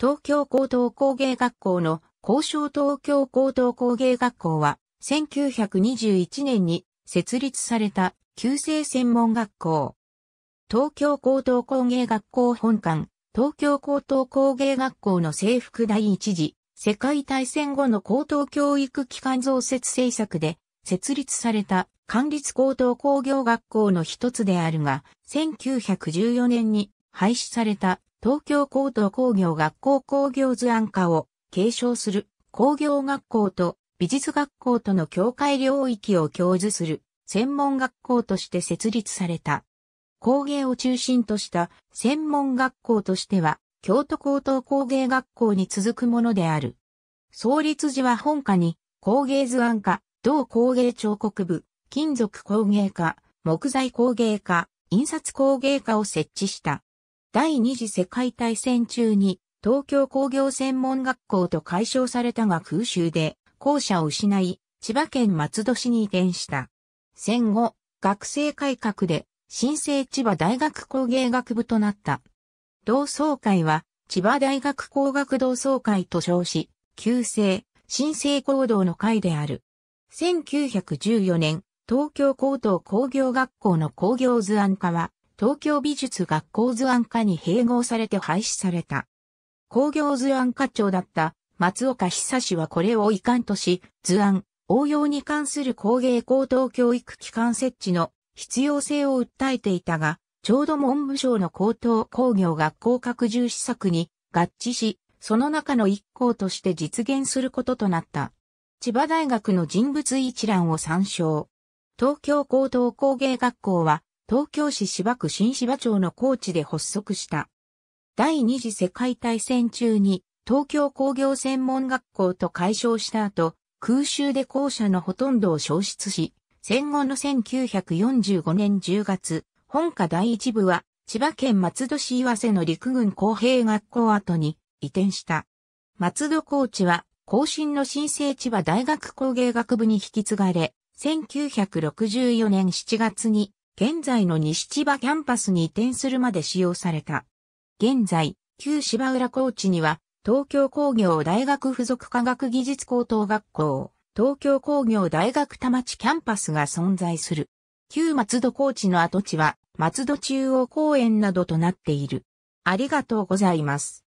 東京高等工芸学校の交渉東京高等工芸学校は1921年に設立された旧制専門学校。東京高等工芸学校本館、東京高等工芸学校の制服第一次、世界大戦後の高等教育機関増設政策で設立された管立高等工業学校の一つであるが、1914年に廃止された東京高等工業学校工業図案化を継承する工業学校と美術学校との境界領域を共授する専門学校として設立された。工芸を中心とした専門学校としては京都高等工芸学校に続くものである。創立時は本科に工芸図案科、同工芸彫刻部、金属工芸科、木材工芸科、印刷工芸科を設置した。第二次世界大戦中に東京工業専門学校と解消されたが空襲で校舎を失い、千葉県松戸市に移転した。戦後、学生改革で新生千葉大学工芸学部となった。同窓会は千葉大学工学同窓会と称し、旧制、新生行動の会である。1914年、東京高等工業学校の工業図案化は、東京美術学校図案課に併合されて廃止された。工業図案課長だった松岡久氏はこれを遺憾とし、図案、応用に関する工芸高等教育機関設置の必要性を訴えていたが、ちょうど文部省の高等工業学校拡充施策に合致し、その中の一項として実現することとなった。千葉大学の人物一覧を参照。東京高等工芸学校は東京市芝区新芝町の高地で発足した。第二次世界大戦中に東京工業専門学校と解消した後、空襲で校舎のほとんどを消失し、戦後の1945年10月、本科第一部は千葉県松戸市岩瀬の陸軍工兵学校跡に移転した。松戸高地は後進の新生千葉大学工芸学部に引き継がれ、1964年7月に現在の西千葉キャンパスに移転するまで使用された。現在、旧芝浦高地には、東京工業大学附属科学技術高等学校、東京工業大学田町キャンパスが存在する。旧松戸高地の跡地は、松戸中央公園などとなっている。ありがとうございます。